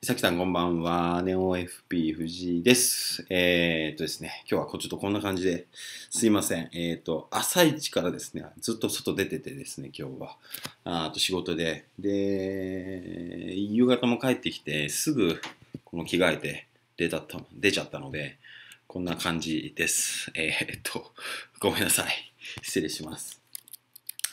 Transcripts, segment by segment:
さきさんこんばんは。ネオ FP 藤井です。えー、っとですね、今日はちょっとこんな感じですいません。えー、っと、朝一からですね、ずっと外出ててですね、今日は。あと仕事で。で、夕方も帰ってきて、すぐこの着替えて出た出ちゃったので、こんな感じです。えー、っと、ごめんなさい。失礼します。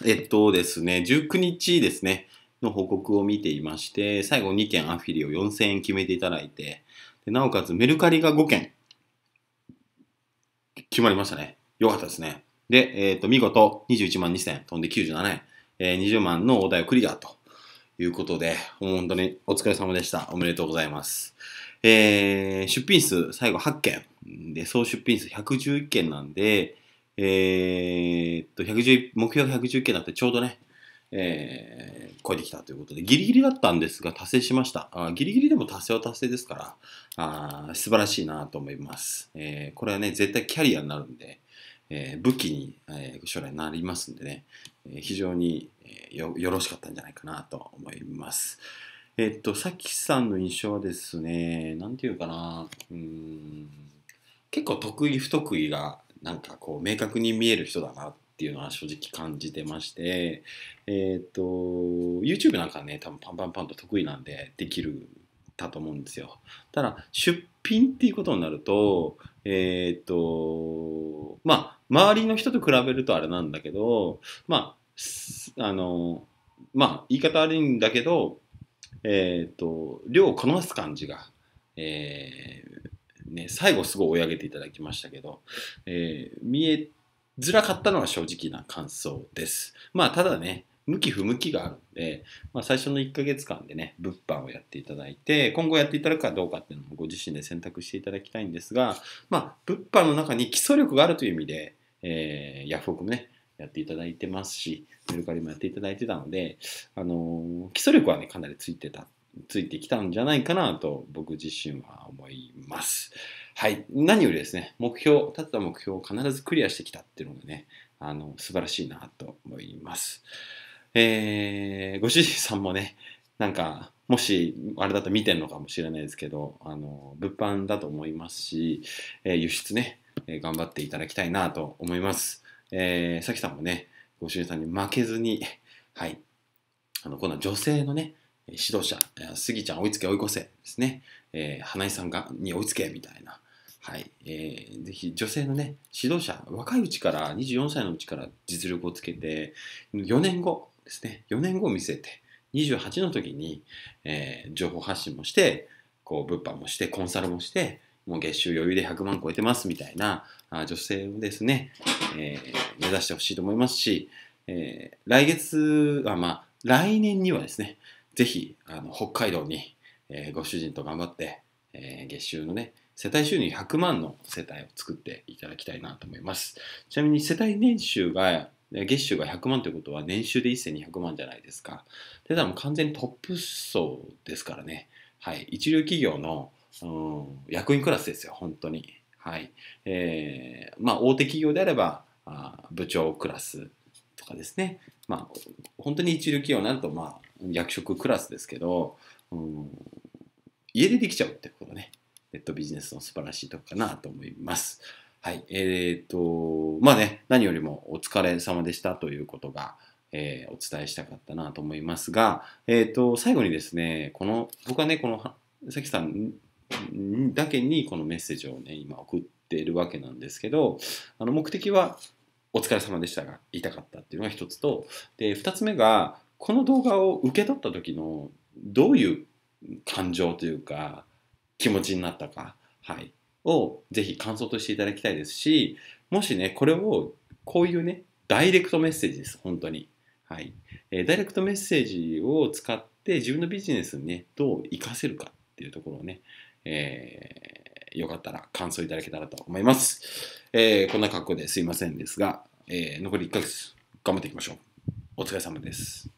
えっとですね、19日ですね。の報告を見ていまして、最後2件アフィリを4000円決めていただいて、でなおかつメルカリが5件決まりましたね。よかったですね。で、えっ、ー、と、見事21万2000円飛んで97円、えー、20万のお題をクリアということで、本当にお疲れ様でした。おめでとうございます。えー、出品数最後8件。で、総出品数111件なんで、えー、っと、1 1目標110件だってちょうどね、えー、超えてきたということで、ギリギリだったんですが、達成しました。あギリギリでも達成は達成ですから、あ素晴らしいなと思います、えー、これはね、絶対キャリアになるんで、えー、武器に、え将来なりますんでね、え非常に、えよろしかったんじゃないかなと思います。えっと、さきさんの印象はですね、なんていうかな、うん、結構得意不得意がなんかこう明確に見える人だなっっていうのは正直感じてまして、えっ、ー、と、YouTube なんかね、多分パンパンパンと得意なんでできるたと思うんですよ。ただ、出品っていうことになると、えっ、ー、と、まあ、周りの人と比べるとあれなんだけど、まあ、あの、まあ、言い方悪いんだけど、えっ、ー、と、量をこなす感じが、えー、ね、最後すごい追い上げていただきましたけど、えー、見え辛らかったのは正直な感想です。まあ、ただね、向き不向きがあるので、まあ、最初の1ヶ月間でね、物販をやっていただいて、今後やっていただくかどうかっていうのもご自身で選択していただきたいんですが、まあ、物販の中に基礎力があるという意味で、えー、ヤフオクもね、やっていただいてますし、メルカリもやっていただいてたので、あのー、基礎力はね、かなりついてた、ついてきたんじゃないかなと僕自身は思います。はい、何よりですね、目標、立てた目標を必ずクリアしてきたっていうのがね、あの素晴らしいなと思います。えー、ご主人さんもね、なんか、もし、あれだと見てるのかもしれないですけど、あの、物販だと思いますし、えー、輸出ね、えー、頑張っていただきたいなと思います。えー、さきさんもね、ご主人さんに負けずに、はい、あの、今度は女性のね、指導者、スギちゃん追いつけ追い越せですね、えー、花井さんがに追いつけみたいな、はい、えー、ぜひ女性のね、指導者、若いうちから、24歳のうちから実力をつけて、4年後ですね、4年後を見据えて、28の時に、えー、情報発信もして、こう、物販もして、コンサルもして、もう月収余裕で100万超えてますみたいなあ女性をですね、えー、目指してほしいと思いますし、えー、来月は、まあ、来年にはですね、ぜひ、あの、北海道に、えー、ご主人と頑張って、え月収のね、世帯収入100万の世帯を作っていただきたいなと思います。ちなみに世帯年収が月収が100万ということは年収で1200万じゃないですか。で、だもう完全にトップ層ですからね。はい。一流企業の、うん、役員クラスですよ、本当に。はい。えー、まあ大手企業であれば、あ部長クラスとかですね。まあ、本当に一流企業になると、まあ、役職クラスですけど、うん、家でできちゃうってことね。えっと、ビジネスの素晴らしいとこかなと思います。はい。えっ、ー、と、まあね、何よりもお疲れ様でしたということが、えー、お伝えしたかったなと思いますが、えっ、ー、と、最後にですね、この、僕はね、この、さきさんだけにこのメッセージをね、今送っているわけなんですけど、あの、目的は、お疲れ様でしたが、言いたかったっていうのが一つと、で、二つ目が、この動画を受け取った時の、どういう感情というか、気持ちになったか、はい、をぜひ感想としていただきたいですし、もしね、これを、こういうね、ダイレクトメッセージです、本当に。はい。えー、ダイレクトメッセージを使って自分のビジネスにね、どう活かせるかっていうところをね、えー、よかったら感想いただけたらと思います。えー、こんな格好ですいませんですが、えー、残り1ヶ月頑張っていきましょう。お疲れ様です。